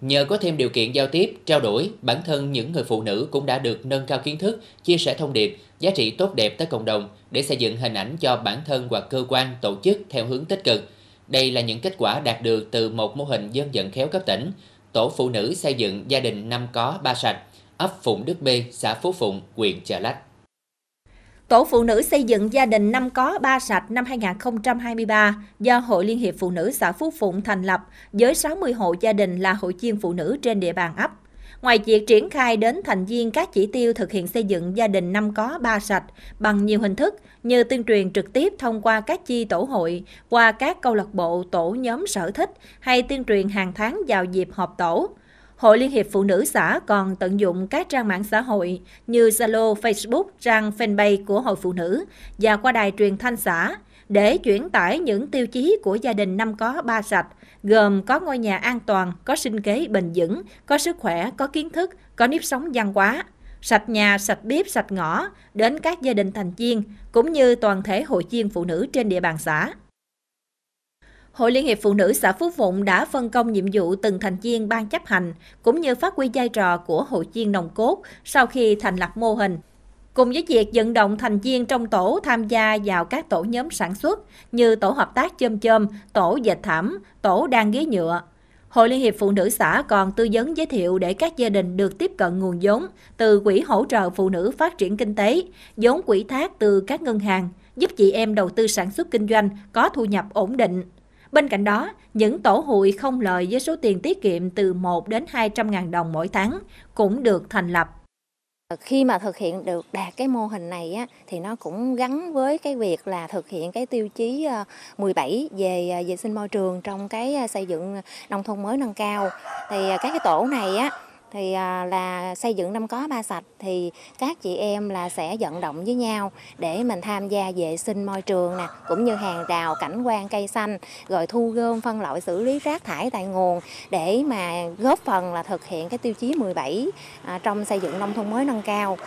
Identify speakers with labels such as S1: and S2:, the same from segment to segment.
S1: Nhờ có thêm điều kiện giao tiếp, trao đổi, bản thân những người phụ nữ cũng đã được nâng cao kiến thức, chia sẻ thông điệp, giá trị tốt đẹp tới cộng đồng để xây dựng hình ảnh cho bản thân hoặc cơ quan, tổ chức theo hướng tích cực. Đây là những kết quả đạt được từ một mô hình dân vận khéo cấp tỉnh, tổ phụ nữ xây dựng gia đình năm có ba sạch, ấp Phụng Đức B, xã Phú Phụng, huyện Chợ Lách. Tổ phụ nữ xây dựng gia đình năm có ba sạch năm 2023 do Hội Liên hiệp Phụ nữ xã Phú Phụng thành lập với 60 hộ gia đình là hội chiên phụ nữ trên địa bàn ấp. Ngoài việc triển khai đến thành viên các chỉ tiêu thực hiện xây dựng gia đình năm có ba sạch bằng nhiều hình thức như tuyên truyền trực tiếp thông qua các chi tổ hội, qua các câu lạc bộ tổ nhóm sở thích hay tuyên truyền hàng tháng vào dịp họp tổ, Hội Liên hiệp Phụ nữ xã còn tận dụng các trang mạng xã hội như Zalo, Facebook, trang fanpage của Hội Phụ Nữ và qua đài truyền thanh xã để chuyển tải những tiêu chí của gia đình năm có ba sạch, gồm có ngôi nhà an toàn, có sinh kế bền vững, có sức khỏe, có kiến thức, có nếp sống văn hóa, sạch nhà, sạch bếp, sạch ngõ đến các gia đình thành viên cũng như toàn thể hội viên phụ nữ trên địa bàn xã. Hội Liên hiệp Phụ nữ xã Phú Phụng đã phân công nhiệm vụ từng thành viên ban chấp hành, cũng như phát huy vai trò của hội viên nồng cốt sau khi thành lập mô hình. Cùng với việc vận động thành viên trong tổ tham gia vào các tổ nhóm sản xuất như tổ hợp tác chôm chôm, tổ dệt thảm, tổ đan ghế nhựa, Hội Liên hiệp Phụ nữ xã còn tư vấn giới thiệu để các gia đình được tiếp cận nguồn vốn từ Quỹ hỗ trợ phụ nữ phát triển kinh tế, vốn quỹ thác từ các ngân hàng, giúp chị em đầu tư sản xuất kinh doanh có thu nhập ổn định. Bên cạnh đó, những tổ hụi không lợi với số tiền tiết kiệm từ 1 đến 200 ngàn đồng mỗi tháng
S2: cũng được thành lập. Khi mà thực hiện được đạt cái mô hình này á, thì nó cũng gắn với cái việc là thực hiện cái tiêu chí 17 ờ, về ờ, vệ sinh môi trường trong cái ờ, xây dựng nông thôn mới nâng cao. Thì các cái tổ này á, thì à, là xây dựng năm có ba sạch thì các chị em là sẽ vận động với nhau để mình tham gia vệ sinh môi trường nè cũng như hàng rào cảnh quan cây xanh rồi thu gom phân loại xử lý rác thải tại nguồn để mà góp phần là thực hiện cái tiêu chí 17 à, trong xây dựng nông thôn mới nâng cao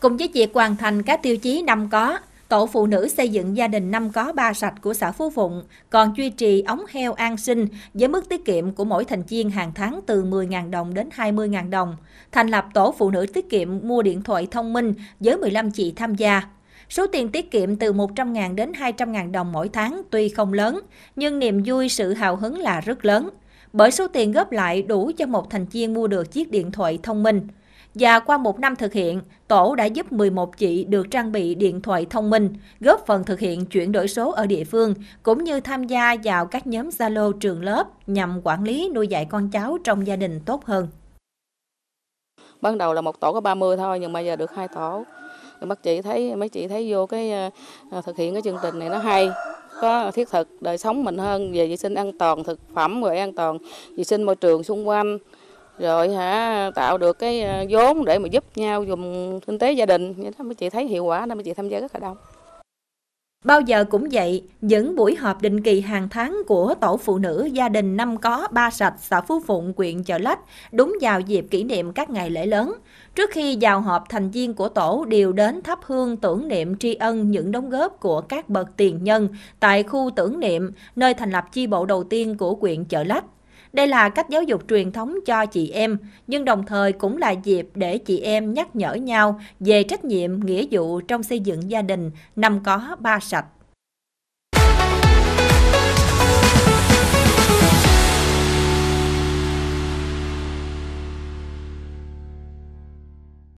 S2: cùng với việc hoàn thành các tiêu chí năm có Tổ phụ nữ xây dựng gia đình năm có ba sạch
S1: của xã Phú Phụng còn duy trì ống heo an sinh với mức tiết kiệm của mỗi thành viên hàng tháng từ 10.000 đồng đến 20.000 đồng. Thành lập tổ phụ nữ tiết kiệm mua điện thoại thông minh với 15 chị tham gia. Số tiền tiết kiệm từ 100.000 đến 200.000 đồng mỗi tháng tuy không lớn, nhưng niềm vui sự hào hứng là rất lớn. Bởi số tiền góp lại đủ cho một thành viên mua được chiếc điện thoại thông minh. Và qua một năm thực hiện, tổ đã giúp 11 chị được trang bị điện thoại thông minh, góp phần thực hiện chuyển đổi số ở địa phương, cũng như tham gia vào các nhóm Zalo trường lớp nhằm quản lý nuôi dạy con cháu trong gia đình tốt hơn.
S3: Ban đầu là một tổ có 30 thôi, nhưng mà giờ được hai tổ. Bác chị thấy mấy chị thấy vô cái ờ, ờ, thực hiện cái chương trình này nó hay, có thiết thực đời sống mình hơn về vệ sinh an toàn thực phẩm rồi an toàn vệ sinh môi trường xung quanh rồi hả tạo được cái ờ, vốn để mà giúp nhau dùng kinh tế gia đình vậy đó mới chị thấy hiệu quả nên mới chị tham gia rất là đông Bao giờ cũng vậy,
S1: những buổi họp định kỳ hàng tháng của tổ phụ nữ gia đình năm có ba sạch xã Phú Phụng, huyện Chợ Lách đúng vào dịp kỷ niệm các ngày lễ lớn. Trước khi vào họp, thành viên của tổ đều đến thắp hương tưởng niệm tri ân những đóng góp của các bậc tiền nhân tại khu tưởng niệm, nơi thành lập chi bộ đầu tiên của huyện Chợ Lách. Đây là cách giáo dục truyền thống cho chị em, nhưng đồng thời cũng là dịp để chị em nhắc nhở nhau về trách nhiệm, nghĩa vụ trong xây dựng gia đình, năm có ba sạch.